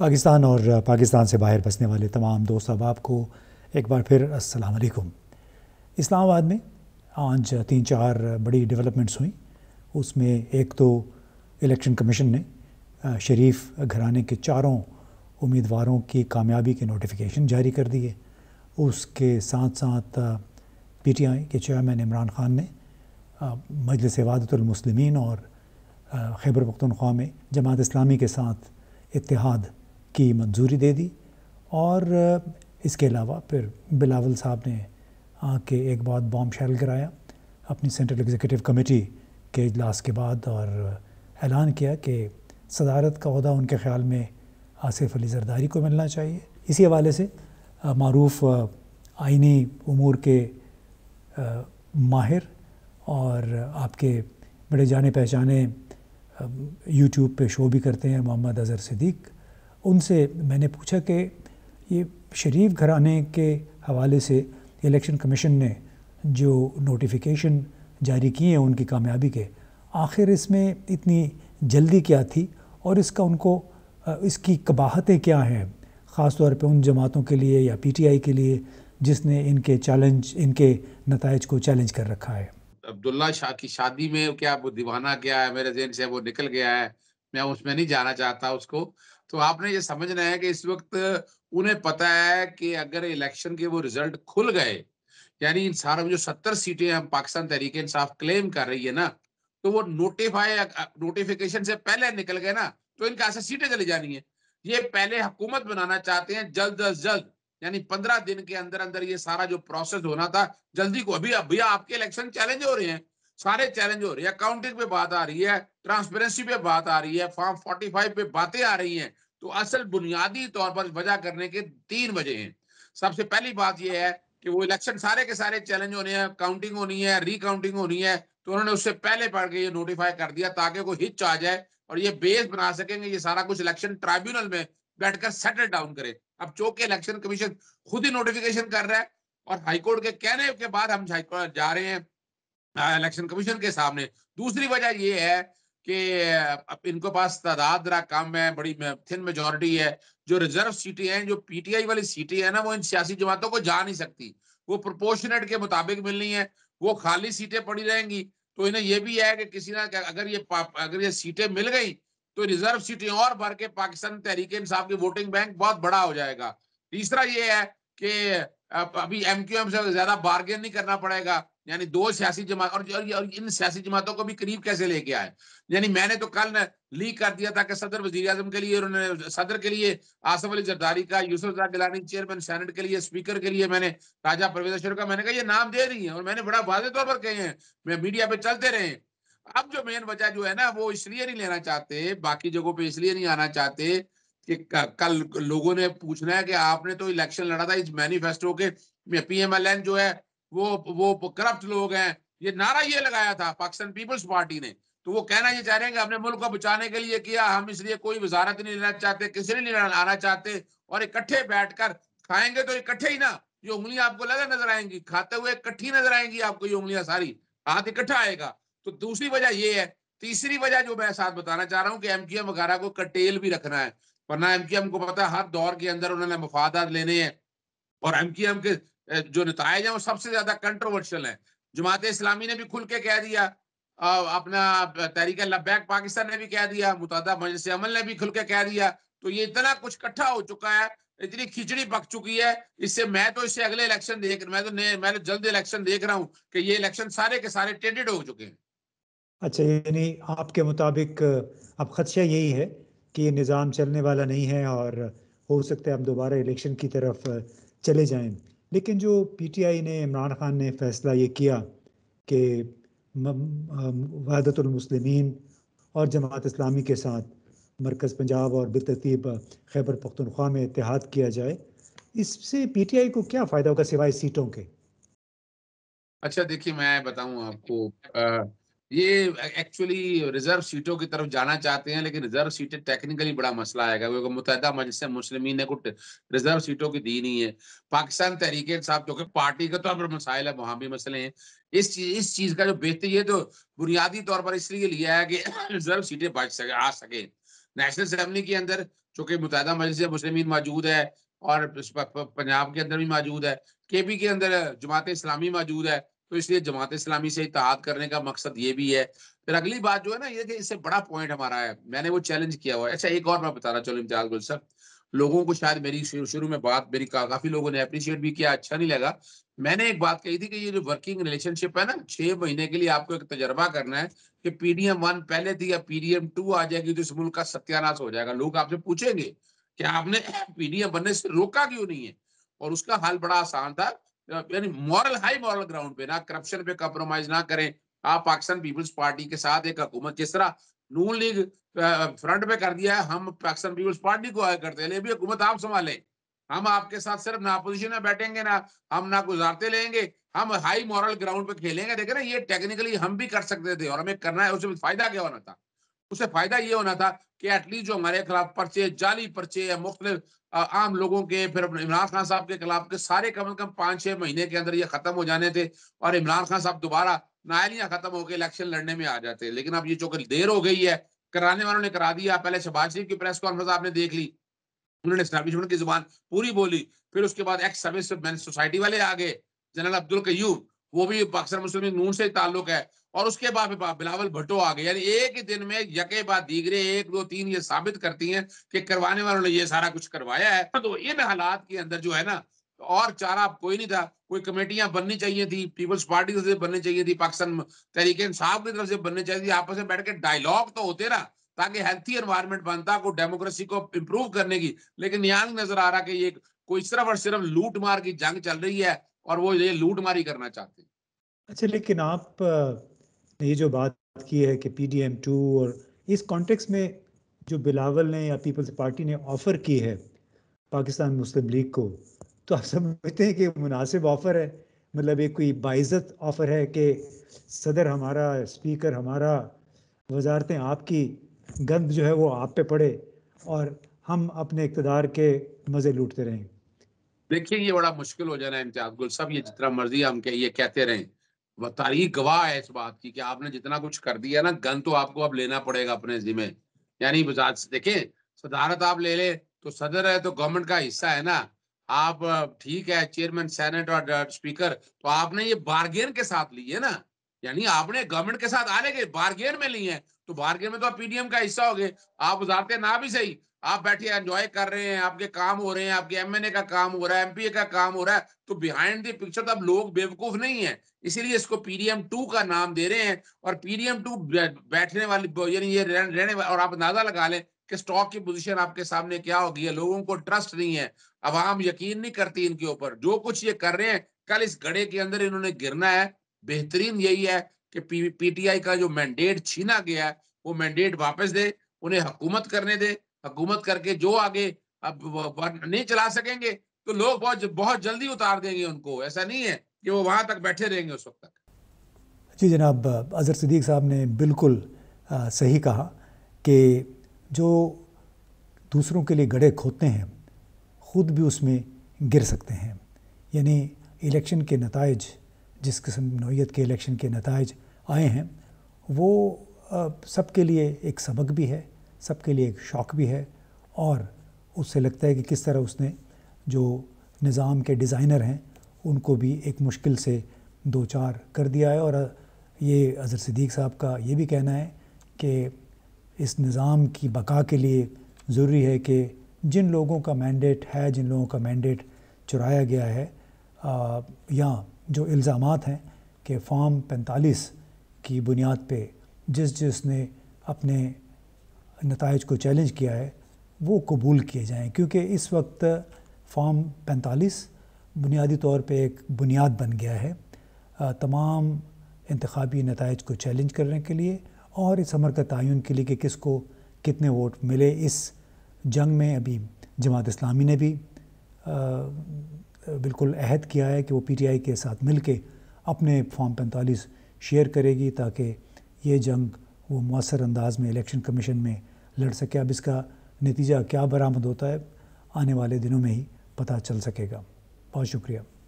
पाकिस्तान और पाकिस्तान से बाहर बसने वाले तमाम दोस्त अहबाब को एक बार फिर अस्सलाम वालेकुम इस्लामाबाद में आज तीन चार बड़ी डेवलपमेंट्स हुई उसमें एक तो इलेक्शन कमीशन ने शरीफ घराने के चारों उम्मीदवारों की कामयाबी के नोटिफिकेशन जारी कर दिए उसके साथ साथ पीटीआई के चेयरमैन इमरान खान ने मजलिस वादतुलमसलिमिन और खैबर पख्तनख्वा में जमात इस्लामी के साथ इतिहाद की मंजूरी दे दी और इसके अलावा फिर बिलावल साहब ने आके एक बहुत बॉम्ब शैल कराया अपनी सेंट्रल एग्जीक्यूटिव कमेटी के इजलास के बाद और ऐलान किया कि सदारत का अहदा उनके ख्याल में आसिफ अली जरदारी को मिलना चाहिए इसी हवाले से मरूफ आइनी उमूर के माहिर और आपके बड़े जाने पहचाने यूट्यूब पे शो भी करते हैं मोहम्मद अज़हर सिद्दीक़ उनसे मैंने पूछा कि ये शरीफ घराने के हवाले से इलेक्शन कमीशन ने जो नोटिफिकेशन जारी किए हैं उनकी कामयाबी के आखिर इसमें इतनी जल्दी क्या थी और इसका उनको इसकी कबाहतें क्या हैं ख़ास तौर पे उन जमातों के लिए या पीटीआई के लिए जिसने इनके चैलेंज इनके नतज को चैलेंज कर रखा है अब्दुल्ला शाह की शादी में क्या वो दीवाना क्या है मेरे जहन से वो निकल गया है मैं उसमें नहीं जाना चाहता उसको तो आपने ये समझना है कि इस वक्त उन्हें पता है कि अगर इलेक्शन के वो रिजल्ट खुल गए यानी इन सारा जो सत्तर सीटें हम पाकिस्तान तहरीक इंसाफ क्लेम कर रही है ना तो वो नोटिफाई नोटिफिकेशन से पहले निकल गए ना तो इनका ऐसे सीटें चली जानी है ये पहले हुकूमत बनाना चाहते हैं जल्द अज जल्द यानी पंद्रह दिन के अंदर अंदर ये सारा जो प्रोसेस होना था जल्दी को अभी अभी आपके इलेक्शन चैलेंज हो रहे हैं सारे चैलेंज हो रही है अकाउंटिंग पे बात आ रही है ट्रांसपेरेंसी पे बात आ रही है फॉर्म 45 पे बातें आ रही हैं तो असल बुनियादी तौर पर वजह करने के तीन वजह हैं सबसे पहली बात यह है कि वो इलेक्शन सारे के सारे चैलेंज होने हैं काउंटिंग होनी है रिकाउंटिंग होनी है तो उन्होंने उससे पहले पढ़ के ये नोटिफाई कर दिया ताकि वो हिच आ जाए और ये बेस बना सकेंगे ये सारा कुछ इलेक्शन ट्राइब्यूनल में बैठकर सेटल डाउन करे अब चौके इलेक्शन कमीशन खुद ही नोटिफिकेशन कर रहा है और हाईकोर्ट के कहने के बाद हम जा रहे हैं इलेक्शन कमीशन के सामने दूसरी वजह यह है कि इनको पास तादाद रहा कम है बड़ी थिन मेजोरिटी है जो रिजर्व सीटें हैं जो पीटीआई वाली सीटें हैं ना वो इन सियासी जमातों को जा नहीं सकती वो प्रोपोर्शनेट के मुताबिक मिलनी है वो खाली सीटें पड़ी रहेंगी तो इन्हें यह भी है कि किसी ना अगर ये अगर ये सीटें मिल गई तो रिजर्व सीटें और भर के पाकिस्तान तहरीक इंसाफ की वोटिंग बैंक बहुत बड़ा हो जाएगा तीसरा ये है कि अभी एम से ज्यादा बार्गेन नहीं करना पड़ेगा यानी दो सियासी जमात और, और, और इन सियासी जमातों को भी करीब कैसे लेके आए यानी मैंने तो कल लीक कर दिया था कि सदर वजी अजम के लिए उन्होंने सदर के लिए आसफ अली जरदारी का यूसुफ गिलानी चेयरमैन सेनेट के लिए स्पीकर के लिए मैंने राजा परवेज अशर का मैंने कहा ये नाम दे रही है और मैंने बड़ा वाजे तौर पर कहे हैं मैं मीडिया पे चलते रहे अब जो मेन वजह जो है ना वो इसलिए नहीं लेना चाहते बाकी जगहों पे इसलिए नहीं आना चाहते कि कल लोगों ने पूछना है कि आपने तो इलेक्शन लड़ा था इस मैनिफेस्टो के पीएमएलएन जो है वो वो करप्ट लोग हैं ये नारा ये लगाया था पाकिस्तान पीपल्स पार्टी ने तो वो कहना ये चाह रहे हैं कि मुल्क को बचाने के लिए किया हम इसलिए कोई वजारत नहीं लेना चाहते किसी नहीं लाना चाहते और इकट्ठे बैठकर खाएंगे तो इकट्ठे ही ना ये उंगलियां आपको लगा नजर आएंगी खाते हुए इकट्ठी नजर आएंगी आपको ये उंगलियां सारी हाथ इकट्ठा आएगा तो दूसरी वजह ये है तीसरी वजह जो मैं साथ बताना चाह रहा हूँ कि एम वगैरह को कटेल भी रखना है वरना एम को पता हर दौर के अंदर उन्होंने मफादात लेने हैं और एम के जो नतज है वो सबसे ज्यादा कंट्रोवर्शियल है जमात इस्लामी ने भी खुल के कह दिया अपना तहरीक लबैक पाकिस्तान ने भी कह दिया मुतदा मजलिस अमल ने भी खुल के कह दिया तो ये इतना कुछ इकट्ठा हो चुका है इतनी खिचड़ी पक चुकी है इससे मैं तो इससे अगले इलेक्शन देख मैं तो मैं तो जल्द इलेक्शन देख रहा हूँ कि ये इलेक्शन सारे के सारे टेंडेड हो चुके हैं अच्छा यानी आपके मुताबिक अब खदशा यही है कि ये निज़ाम चलने वाला नहीं है और हो सकता है हम दोबारा इलेक्शन की तरफ चले जाएं लेकिन जो पीटीआई ने इमरान खान ने फैसला ये किया कि वहादतमसलिमिन और जमात इस्लामी के साथ मरकज़ पंजाब और बतरतीब खैबर पख्तनख्वा में इतिहाद किया जाए इससे पीटीआई को क्या फ़ायदा होगा सिवाय सीटों के अच्छा देखिए मैं बताऊं आपको ये एक्चुअली रिजर्व सीटों की तरफ जाना चाहते हैं लेकिन रिजर्व सीटें टेक्निकली बड़ा मसला आएगा क्योंकि मुतहदा मजलिस मुस्लिम ने कुछ रिजर्व सीटों की दी नहीं है पाकिस्तान तरीके साहब जो कि पार्टी के तौर तो पर मसाइल है वहां भी मसले हैं इस चीज इस चीज़ का जो बेहतर ये तो बुनियादी तौर पर इसलिए लिया है कि रिजर्व सीटें बच सके आ सके नेशनल असम्बली के अंदर चूंकि मुतहदा मजलिस मुस्लिम मौजूद है और पंजाब के अंदर भी मौजूद है केपी के अंदर जमात इस्लामी मौजूद है तो इसलिए जमात इस्लामी से इतिहाद करने का मकसद ये भी है फिर अगली बात जो है ना ये कि इससे बड़ा पॉइंट हमारा है मैंने वो चैलेंज किया हुआ है अच्छा एक और मैं बता रहा चलो इम्तियाज गुल सर लोगों को शायद मेरी शुरू में बात मेरी काफी लोगों ने अप्रिशिएट भी किया अच्छा नहीं लगा मैंने एक बात कही थी कि ये जो वर्किंग रिलेशनशिप है ना छह महीने के लिए आपको एक तजर्बा करना है कि पीडीएम वन पहले थी या पीडीएम टू आ जाएगी तो इस मुल्क का सत्यानाश हो जाएगा लोग आपसे पूछेंगे कि आपने पीडीएम बनने से रोका क्यों नहीं है और उसका हल बड़ा आसान था यानी मॉरल हाई मॉरल ग्राउंड पे ना करप्शन पे कॉम्प्रोमाइज ना करें आप पाकिस्तान पीपल्स पार्टी के साथ एक हुकूमत जिस तरह नून लीग फ्रंट पे कर दिया है हम पाकिस्तान पीपल्स पार्टी को आगे करते हैं भी हुकूमत आप संभालें हम आपके साथ सिर्फ ना अपोजिशन में बैठेंगे ना हम ना गुजारते लेंगे हम हाई मॉरल ग्राउंड पे खेलेंगे देखे ना ये टेक्निकली हम भी कर सकते थे और हमें करना है उसमें फायदा क्या होना था उसे फायदा ये होना था कि एटलीस्ट जो हमारे खिलाफ पर्चे जाली पर्चे या मुख्त आम लोगों के फिर इमरान खान साहब के खिलाफ के सारे कम अज कम पांच छह महीने के अंदर ये खत्म हो जाने थे और इमरान खान साहब दोबारा नायलियां खत्म होकर इलेक्शन लड़ने में आ जाते लेकिन अब ये जो देर हो गई है कराने वालों ने करा दिया पहले शहबाज शरीफ की प्रेस कॉन्फ्रेंस आपने देख ली उन्होंने की जुबान पूरी बोली फिर उसके बाद एक्स सर्विस मैन सोसाइटी वाले आ गए जनरल अब्दुल कयूब वो भी पाकिस्तान मुस्लिम नून से ताल्लुक है और उसके बाद बिलावल भट्टो आ गए यानी एक ही दिन में यके बाद दीगरे एक दो तीन ये साबित करती हैं कि करवाने वालों ने ये सारा कुछ करवाया है तो इन हालात के अंदर जो है ना और चारा कोई नहीं था कोई कमेटियां बननी चाहिए थी पीपल्स पार्टी की तरफ से बननी चाहिए थी पाकिस्तान तरीके इंसाफ की तरफ से बननी चाहिए थी आपस में बैठ के डायलॉग तो होते ना ताकि हेल्थी एनवायरमेंट बनता को डेमोक्रेसी को इम्प्रूव करने की लेकिन यहाँ नजर आ रहा कि ये कोई सिर्फ और सिर्फ लूट मार की जंग चल रही है और वो ये लूट मारी करना चाहते हैं अच्छा लेकिन आप ये जो बात की है कि पी डी एम टू और इस कॉन्टेक्स्ट में जो बिलावल ने या पीपल्स पार्टी ने ऑफ़र की है पाकिस्तान मुस्लिम लीग को तो आप समझते हैं कि मुनासिब ऑफ़र है मतलब एक कोई बाइज़त ऑफ़र है कि सदर हमारा स्पीकर हमारा वजारतें आपकी गंद जो है वो आप पे पड़े और हम अपने इकतदार के मज़े लूटते रहें देखिए ये बड़ा मुश्किल हो जाना है इम्तियाज गुल सब ये जितना मर्जी हम कह ये कहते रहे तारीख गवाह है इस बात की कि आपने जितना कुछ कर दिया ना गन तो आपको अब लेना पड़ेगा अपने जिम्मे यानी देखे से देखें सदारत आप ले ले तो सदर है तो गवर्नमेंट का हिस्सा है ना आप ठीक है चेयरमैन सेनेट और स्पीकर तो आपने ये बार्गेन के साथ ली है ना यानी आपने गवर्नमेंट के साथ आने के बार्गेन में ली है तो बार्गेन में तो आप पीडीएम का हिस्सा हो गए आप उजारते ना भी सही आप बैठे एंजॉय कर रहे हैं आपके काम हो रहे हैं आपके एमएनए का काम हो रहा है एमपीए का काम हो रहा है तो बिहाइंड दी पिक्चर तो अब लोग बेवकूफ नहीं है इसीलिए इसको पीडीएम टू का नाम दे रहे हैं और पीडीएम टू बैठने वाली यानी ये रहने और आप अंदाजा लगा लें कि स्टॉक की पोजिशन आपके सामने क्या होगी है लोगों को ट्रस्ट नहीं है अवाम यकीन नहीं करती इनके ऊपर जो कुछ ये कर रहे हैं कल इस गड़े के अंदर इन्होंने गिरना है बेहतरीन यही है कि पीटीआई का जो मैंडेट छीना गया है वो मैंडेट वापस दे उन्हें हुकूमत करने दे हकूमत करके जो आगे अब नहीं चला सकेंगे तो लोग बहुत बहुत जल्दी उतार देंगे उनको ऐसा नहीं है कि वो वहाँ तक बैठे रहेंगे उस वक्त तक जी जनाब अजहर सिद्दीक साहब ने बिल्कुल आ, सही कहा कि जो दूसरों के लिए गड़े खोदते हैं खुद भी उसमें गिर सकते हैं यानी इलेक्शन के नतज जिस किस्म नौीयत के इलेक्शन के नतज आए हैं वो सब के लिए एक सबक भी है सब के लिए एक शौक भी है और उससे लगता है कि किस तरह उसने जो निज़ाम के डिज़ाइनर हैं उनको भी एक मुश्किल से दो चार कर दिया है और ये अज़र सिद्दीक साहब का ये भी कहना है कि इस निज़ाम की बका के लिए ज़रूरी है कि जिन लोगों का मैंडेट है जिन लोगों का मैंडेट चुराया गया है आ, या जो इल्ज़ाम हैं कि फॉर्म 45 की बुनियाद पे जिस जिसने अपने नतज को चैलेंज किया है वो कबूल किए जाएं क्योंकि इस वक्त फॉर्म 45 बुनियादी तौर पे एक बुनियाद बन गया है तमाम इंतबी नतज को चैलेंज करने के लिए और इस अमर का तयन के लिए कि किस को कितने वोट मिले इस जंग में अभी जमात इस्लामी ने भी बिल्कुल अहद किया है कि वो पीटीआई के साथ मिलके अपने फॉर्म 45 शेयर करेगी ताकि ये जंग वो मौसर अंदाज में इलेक्शन कमीशन में लड़ सके अब इसका नतीजा क्या बरामद होता है आने वाले दिनों में ही पता चल सकेगा बहुत शुक्रिया